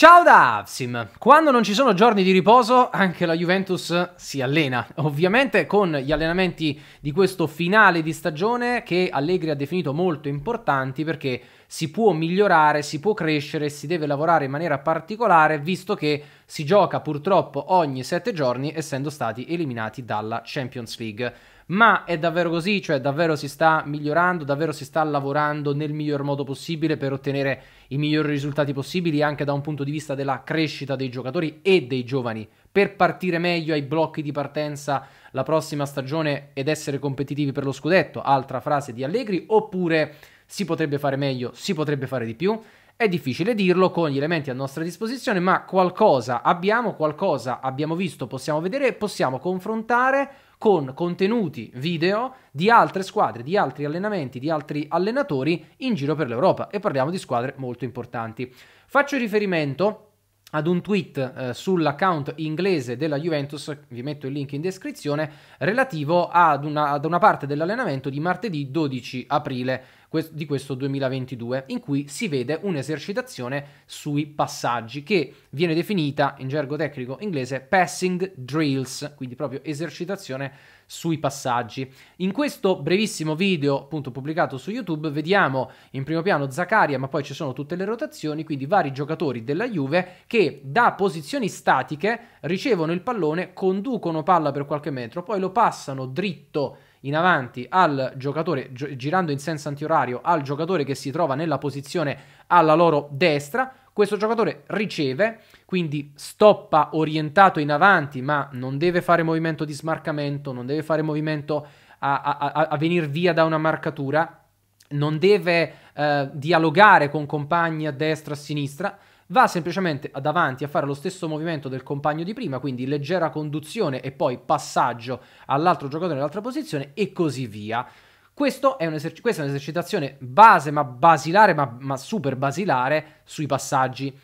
Ciao da Avsim! Quando non ci sono giorni di riposo, anche la Juventus si allena. Ovviamente con gli allenamenti di questo finale di stagione che Allegri ha definito molto importanti perché si può migliorare, si può crescere, si deve lavorare in maniera particolare visto che si gioca purtroppo ogni sette giorni essendo stati eliminati dalla Champions League. Ma è davvero così? Cioè, davvero si sta migliorando, davvero si sta lavorando nel miglior modo possibile per ottenere i migliori risultati possibili anche da un punto di vista della crescita dei giocatori e dei giovani per partire meglio ai blocchi di partenza la prossima stagione ed essere competitivi per lo scudetto, altra frase di Allegri, oppure si potrebbe fare meglio, si potrebbe fare di più. È difficile dirlo con gli elementi a nostra disposizione, ma qualcosa abbiamo, qualcosa abbiamo visto, possiamo vedere possiamo confrontare con contenuti video di altre squadre, di altri allenamenti, di altri allenatori in giro per l'Europa e parliamo di squadre molto importanti. Faccio riferimento ad un tweet eh, sull'account inglese della Juventus, vi metto il link in descrizione, relativo ad una, ad una parte dell'allenamento di martedì 12 aprile di questo 2022, in cui si vede un'esercitazione sui passaggi che viene definita in gergo tecnico inglese passing drills, quindi proprio esercitazione sui passaggi. In questo brevissimo video, appunto pubblicato su YouTube, vediamo in primo piano Zaccaria, ma poi ci sono tutte le rotazioni, quindi vari giocatori della Juve che da posizioni statiche ricevono il pallone, conducono palla per qualche metro, poi lo passano dritto in avanti al giocatore, girando in senso antiorario al giocatore che si trova nella posizione alla loro destra. Questo giocatore riceve, quindi stoppa orientato in avanti, ma non deve fare movimento di smarcamento, non deve fare movimento a, a, a, a venire via da una marcatura, non deve eh, dialogare con compagni a destra e a sinistra, va semplicemente davanti a fare lo stesso movimento del compagno di prima, quindi leggera conduzione e poi passaggio all'altro giocatore nell'altra posizione e così via. È eserci- questa è un'esercitazione base, ma basilare, ma, ma super basilare sui passaggi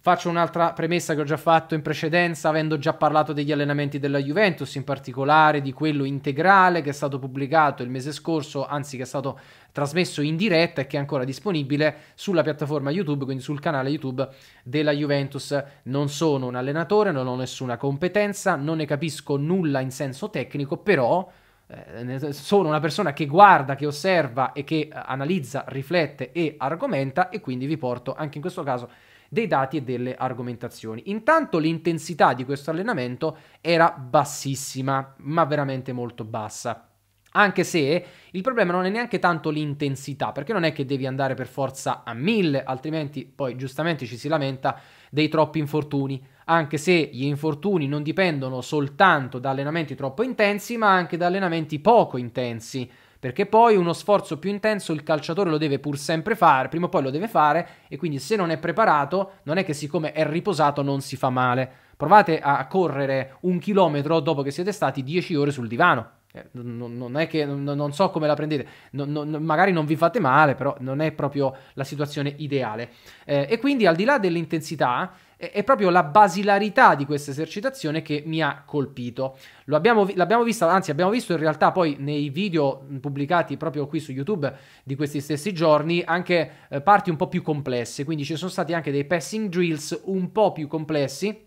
Faccio un'altra premessa che ho già fatto in precedenza, avendo già parlato degli allenamenti della Juventus, in particolare di quello integrale che è stato pubblicato il mese scorso, anzi che è stato trasmesso in diretta e che è ancora disponibile sulla piattaforma YouTube, quindi sul canale YouTube della Juventus. Non sono un allenatore, non ho nessuna competenza, non ne capisco nulla in senso tecnico, però eh, sono una persona che guarda, che osserva e che eh, analizza, riflette e argomenta e quindi vi porto anche in questo caso dei dati e delle argomentazioni. Intanto l'intensità di questo allenamento era bassissima, ma veramente molto bassa. Anche se il problema non è neanche tanto l'intensità, perché non è che devi andare per forza a mille, altrimenti poi giustamente ci si lamenta dei troppi infortuni, anche se gli infortuni non dipendono soltanto da allenamenti troppo intensi, ma anche da allenamenti poco intensi perché poi uno sforzo più intenso il calciatore lo deve pur sempre fare, prima o poi lo deve fare e quindi se non è preparato non è che siccome è riposato non si fa male. Provate a correre un chilometro dopo che siete stati 10 ore sul divano. Eh, non è che non so come la prendete, magari non vi fate male, però non è proprio la situazione ideale. Eh, e quindi al di là dell'intensità, è proprio la basilarità di questa esercitazione che mi ha colpito. Abbiamo, l'abbiamo vista, anzi abbiamo visto in realtà poi nei video pubblicati proprio qui su YouTube di questi stessi giorni anche eh, parti un po' più complesse, quindi ci sono stati anche dei passing drills un po' più complessi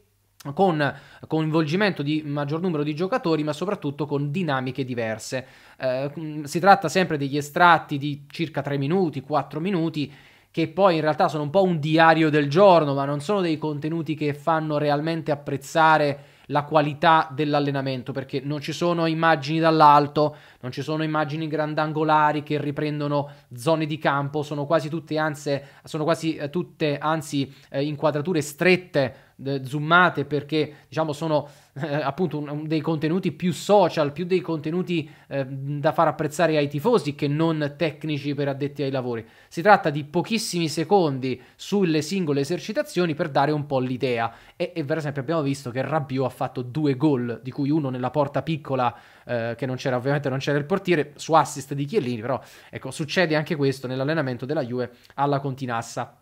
con coinvolgimento di maggior numero di giocatori, ma soprattutto con dinamiche diverse. Eh, mm, si tratta sempre degli estratti di circa 3 minuti, 4 minuti, che poi in realtà sono un po' un diario del giorno, ma non sono dei contenuti che fanno realmente apprezzare la qualità dell'allenamento, perché non ci sono immagini dall'alto, non ci sono immagini grandangolari che riprendono zone di campo, sono quasi tutte, anzi, sono quasi eh, tutte, anzi eh, inquadrature strette zoomate perché diciamo sono eh, appunto un, un, dei contenuti più social, più dei contenuti eh, da far apprezzare ai tifosi che non tecnici per addetti ai lavori. Si tratta di pochissimi secondi sulle singole esercitazioni per dare un po' l'idea e, e per esempio abbiamo visto che Rabiot ha fatto due gol, di cui uno nella porta piccola eh, che non c'era ovviamente non c'era il portiere su assist di Chiellini, però ecco succede anche questo nell'allenamento della Juve alla Continassa.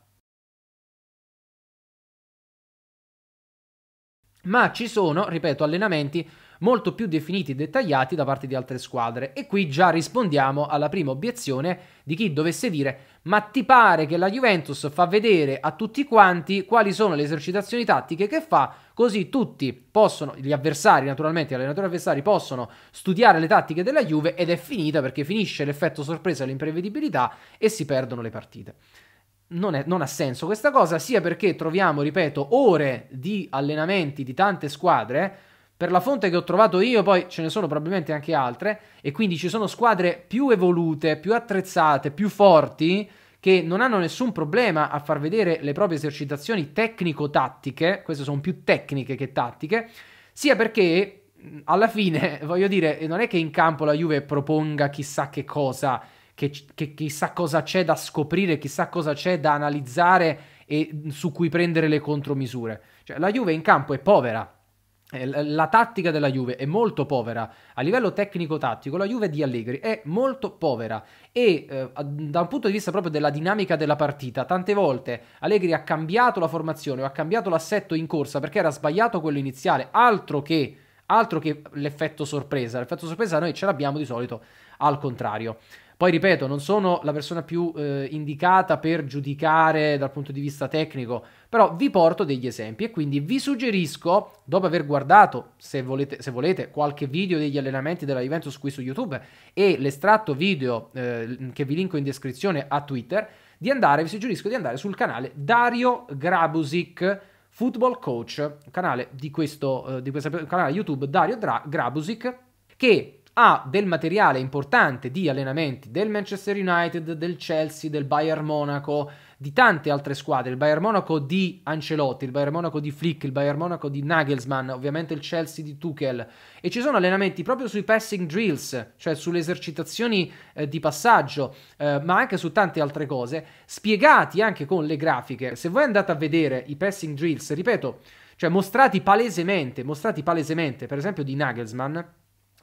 ma ci sono, ripeto, allenamenti molto più definiti e dettagliati da parte di altre squadre e qui già rispondiamo alla prima obiezione di chi dovesse dire ma ti pare che la Juventus fa vedere a tutti quanti quali sono le esercitazioni tattiche che fa così tutti possono, gli avversari naturalmente, gli allenatori avversari possono studiare le tattiche della Juve ed è finita perché finisce l'effetto sorpresa e l'imprevedibilità e si perdono le partite non, è, non, ha senso questa cosa, sia perché troviamo, ripeto, ore di allenamenti di tante squadre. Per la fonte che ho trovato io, poi ce ne sono probabilmente anche altre, e quindi ci sono squadre più evolute, più attrezzate, più forti, che non hanno nessun problema a far vedere le proprie esercitazioni tecnico-tattiche, queste sono più tecniche che tattiche, sia perché alla fine, voglio dire, non è che in campo la Juve proponga chissà che cosa, che, che chissà cosa c'è da scoprire, chissà cosa c'è da analizzare e su cui prendere le contromisure. Cioè, la Juve in campo è povera, eh, la tattica della Juve è molto povera a livello tecnico-tattico. La Juve di Allegri è molto povera e eh, da un punto di vista proprio della dinamica della partita, tante volte Allegri ha cambiato la formazione o ha cambiato l'assetto in corsa perché era sbagliato quello iniziale, altro che, altro che l'effetto sorpresa. L'effetto sorpresa noi ce l'abbiamo di solito al contrario. Poi ripeto, non sono la persona più eh, indicata per giudicare dal punto di vista tecnico, però vi porto degli esempi e quindi vi suggerisco, dopo aver guardato, se volete, se volete qualche video degli allenamenti della Juventus qui su YouTube e l'estratto video eh, che vi linko in descrizione a Twitter, di andare, vi suggerisco di andare sul canale Dario Grabusic. Football Coach, canale di questo, eh, di questa, canale YouTube Dario Dra- Grabusic, che ha del materiale importante di allenamenti del Manchester United, del Chelsea, del Bayern Monaco, di tante altre squadre, il Bayern Monaco di Ancelotti, il Bayern Monaco di Flick, il Bayern Monaco di Nagelsmann, ovviamente il Chelsea di Tuchel e ci sono allenamenti proprio sui passing drills, cioè sulle esercitazioni eh, di passaggio, eh, ma anche su tante altre cose, spiegati anche con le grafiche. Se voi andate a vedere i passing drills, ripeto, cioè mostrati palesemente, mostrati palesemente, per esempio di Nagelsmann,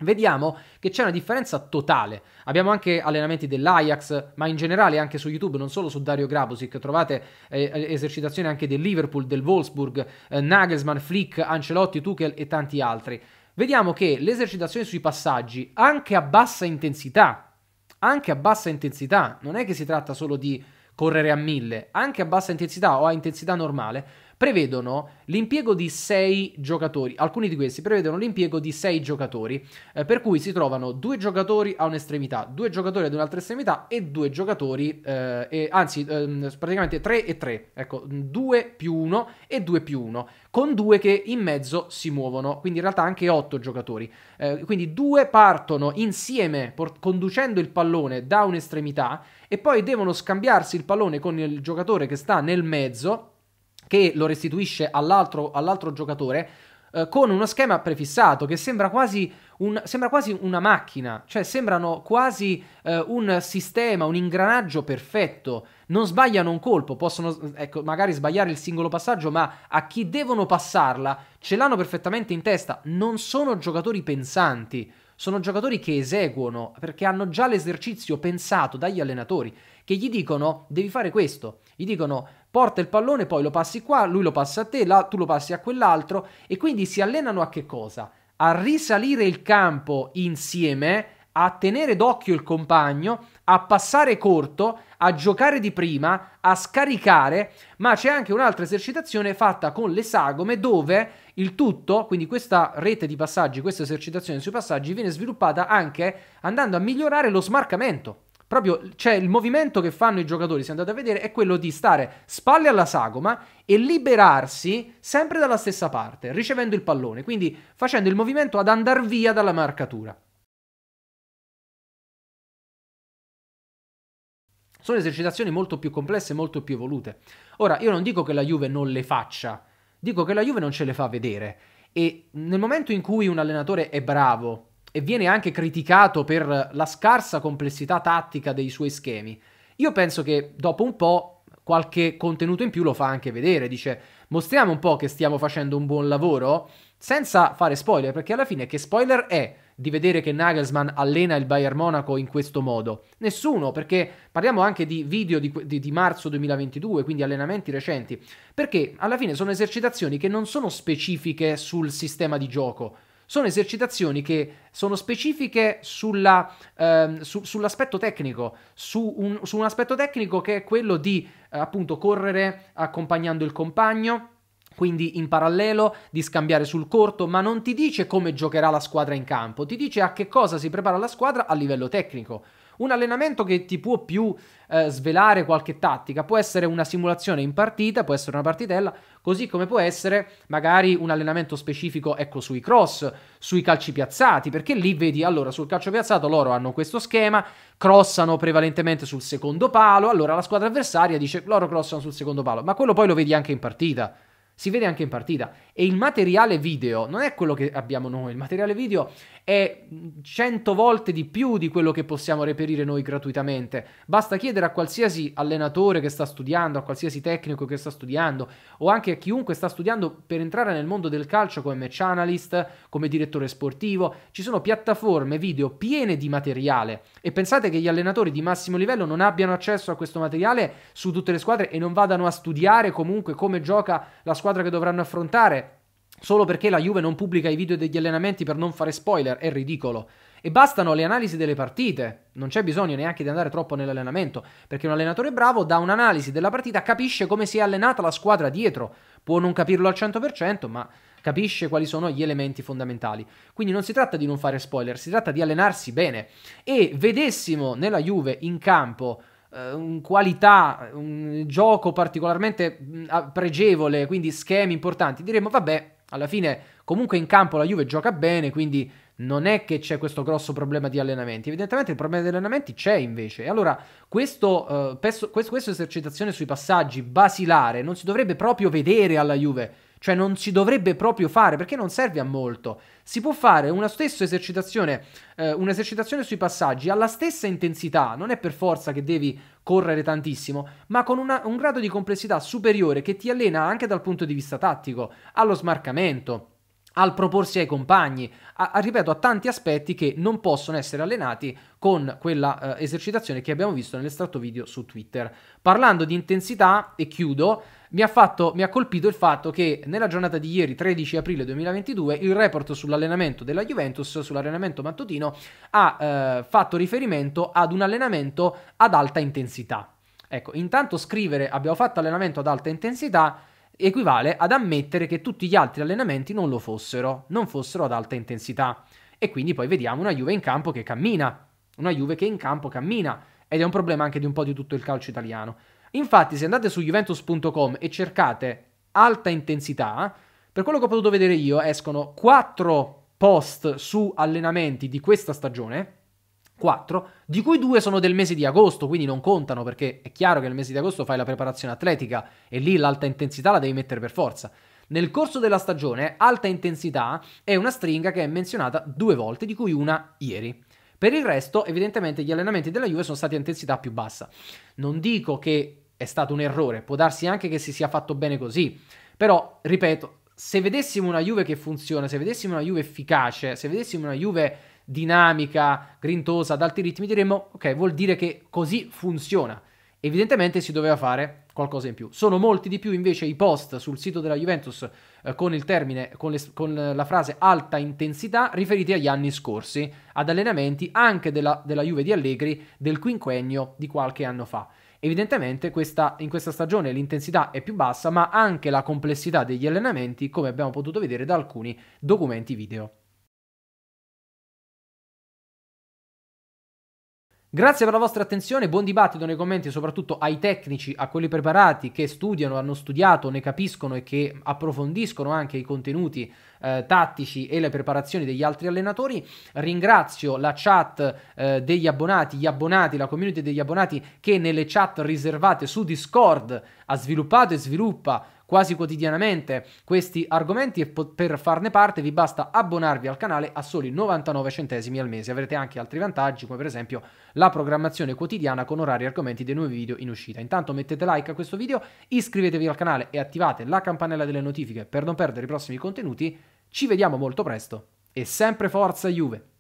Vediamo che c'è una differenza totale. Abbiamo anche allenamenti dell'Ajax, ma in generale anche su YouTube, non solo su Dario Grabosic. Trovate eh, esercitazioni anche del Liverpool, del Wolfsburg, eh, Nagelsmann, Flick, Ancelotti, Tuchel e tanti altri. Vediamo che l'esercitazione sui passaggi, anche a bassa intensità, anche a bassa intensità, non è che si tratta solo di correre a mille, anche a bassa intensità o a intensità normale, prevedono l'impiego di 6 giocatori, alcuni di questi prevedono l'impiego di 6 giocatori, eh, per cui si trovano 2 giocatori a un'estremità, 2 giocatori ad un'altra estremità e 2 giocatori, eh, e, anzi eh, praticamente 3 e 3, ecco 2 più 1 e 2 più 1, con 2 che in mezzo si muovono, quindi in realtà anche 8 giocatori, eh, quindi 2 partono insieme por- conducendo il pallone da un'estremità e poi devono scambiarsi il pallone con il giocatore che sta nel mezzo che lo restituisce all'altro, all'altro giocatore eh, con uno schema prefissato che sembra quasi, un, sembra quasi una macchina, cioè sembrano quasi eh, un sistema, un ingranaggio perfetto. Non sbagliano un colpo, possono ecco, magari sbagliare il singolo passaggio, ma a chi devono passarla ce l'hanno perfettamente in testa. Non sono giocatori pensanti, sono giocatori che eseguono perché hanno già l'esercizio pensato dagli allenatori che gli dicono devi fare questo, gli dicono porta il pallone, poi lo passi qua, lui lo passa a te, là, tu lo passi a quell'altro e quindi si allenano a che cosa? A risalire il campo insieme, a tenere d'occhio il compagno, a passare corto, a giocare di prima, a scaricare, ma c'è anche un'altra esercitazione fatta con le sagome dove il tutto, quindi questa rete di passaggi, questa esercitazione sui passaggi viene sviluppata anche andando a migliorare lo smarcamento. Proprio cioè, il movimento che fanno i giocatori, se andate a vedere, è quello di stare spalle alla sagoma e liberarsi sempre dalla stessa parte, ricevendo il pallone, quindi facendo il movimento ad andare via dalla marcatura. Sono esercitazioni molto più complesse molto più evolute. Ora, io non dico che la Juve non le faccia, dico che la Juve non ce le fa vedere. E nel momento in cui un allenatore è bravo e viene anche criticato per la scarsa complessità tattica dei suoi schemi. Io penso che dopo un po' qualche contenuto in più lo fa anche vedere, dice mostriamo un po' che stiamo facendo un buon lavoro senza fare spoiler, perché alla fine che spoiler è di vedere che Nagelsmann allena il Bayern Monaco in questo modo? Nessuno, perché parliamo anche di video di, di, di, marzo 2022, quindi allenamenti recenti, perché alla fine sono esercitazioni che non sono specifiche sul sistema di gioco, sono esercitazioni che sono specifiche sulla, ehm, su, sull'aspetto tecnico, su un, su un, aspetto tecnico che è quello di eh, appunto correre accompagnando il compagno quindi in parallelo di scambiare sul corto, ma non ti dice come giocherà la squadra in campo, ti dice a che cosa si prepara la squadra a livello tecnico. Un allenamento che ti può più eh, svelare qualche tattica, può essere una simulazione in partita, può essere una partitella, così come può essere magari un allenamento specifico ecco, sui cross, sui calci piazzati, perché lì vedi allora sul calcio piazzato loro hanno questo schema, crossano prevalentemente sul secondo palo, allora la squadra avversaria dice loro crossano sul secondo palo, ma quello poi lo vedi anche in partita. Si vede anche in partita e il materiale video non è quello che abbiamo noi, il materiale video è 100 volte di più di quello che possiamo reperire noi gratuitamente. Basta chiedere a qualsiasi allenatore che sta studiando, a qualsiasi tecnico che sta studiando o anche a chiunque sta studiando per entrare nel mondo del calcio come match analyst, come direttore sportivo. Ci sono piattaforme video piene di materiale e pensate che gli allenatori di massimo livello non abbiano accesso a questo materiale su tutte le squadre e non vadano a studiare comunque come gioca la squadra che dovranno affrontare solo perché la Juve non pubblica i video degli allenamenti per non fare spoiler, è ridicolo. E bastano le analisi delle partite, non c'è bisogno neanche di andare troppo nell'allenamento, perché un allenatore bravo da un'analisi della partita capisce come si è allenata la squadra dietro, può non capirlo al 100%, ma capisce quali sono gli elementi fondamentali. Quindi non si tratta di non fare spoiler, si tratta di allenarsi bene. E vedessimo nella Juve in campo eh, qualità, un gioco particolarmente mm, pregevole, quindi schemi importanti, diremmo vabbè, alla fine comunque in campo la Juve gioca bene, quindi non è che c'è questo grosso problema di allenamenti. Evidentemente il problema di allenamenti c'è invece. E allora questo, eh, pesso, questo, questa esercitazione sui passaggi basilare non si dovrebbe proprio vedere alla Juve cioè non si dovrebbe proprio fare perché non serve a molto. Si può fare una stessa esercitazione, eh, un'esercitazione sui passaggi alla stessa intensità, non è per forza che devi correre tantissimo, ma con una, un grado di complessità superiore che ti allena anche dal punto di vista tattico, allo smarcamento al proporsi ai compagni, a, a, ripeto, a tanti aspetti che non possono essere allenati con quella eh, esercitazione che abbiamo visto nell'estratto video su Twitter. Parlando di intensità, e chiudo, mi ha, fatto, mi ha, colpito il fatto che nella giornata di ieri, 13 aprile 2022, il report sull'allenamento della Juventus, sull'allenamento mattutino, ha eh, fatto riferimento ad un allenamento ad alta intensità. Ecco, intanto scrivere abbiamo fatto allenamento ad alta intensità equivale ad ammettere che tutti gli altri allenamenti non lo fossero, non fossero ad alta intensità. E quindi poi vediamo una Juve in campo che cammina, una Juve che in campo cammina, ed è un problema anche di un po' di tutto il calcio italiano. Infatti, se andate su juventus.com e cercate alta intensità, per quello che ho potuto vedere io, escono 4 post su allenamenti di questa stagione. 4, di cui due sono del mese di agosto, quindi non contano perché è chiaro che nel mese di agosto fai la preparazione atletica e lì l'alta intensità la devi mettere per forza. Nel corso della stagione, alta intensità è una stringa che è menzionata due volte, di cui una ieri. Per il resto, evidentemente, gli allenamenti della Juve sono stati a intensità più bassa. Non dico che è stato un errore, può darsi anche che si sia fatto bene così, però, ripeto, se vedessimo una Juve che funziona, se vedessimo una Juve efficace, se vedessimo una Juve dinamica, grintosa, ad alti ritmi, diremmo, ok, vuol dire che così funziona. Evidentemente si doveva fare qualcosa in più. Sono molti di più invece i post sul sito della Juventus eh, con il termine, con, le, con, la frase alta intensità riferiti agli anni scorsi, ad allenamenti anche della, della Juve di Allegri del quinquennio di qualche anno fa. Evidentemente questa, in questa stagione l'intensità è più bassa, ma anche la complessità degli allenamenti, come abbiamo potuto vedere da alcuni documenti video. Grazie per la vostra attenzione, buon dibattito nei commenti, soprattutto ai tecnici, a quelli preparati che studiano, hanno studiato, ne capiscono e che approfondiscono anche i contenuti eh, tattici e le preparazioni degli altri allenatori. Ringrazio la chat eh, degli abbonati, gli abbonati, la community degli abbonati che nelle chat riservate su Discord ha sviluppato e sviluppa quasi quotidianamente questi argomenti e po- per farne parte vi basta abbonarvi al canale a soli 99 centesimi al mese. Avrete anche altri vantaggi come per esempio la programmazione quotidiana con orari e argomenti dei nuovi video in uscita. Intanto mettete like a questo video, iscrivetevi al canale e attivate la campanella delle notifiche per non perdere i prossimi contenuti. Ci vediamo molto presto e sempre forza Juve!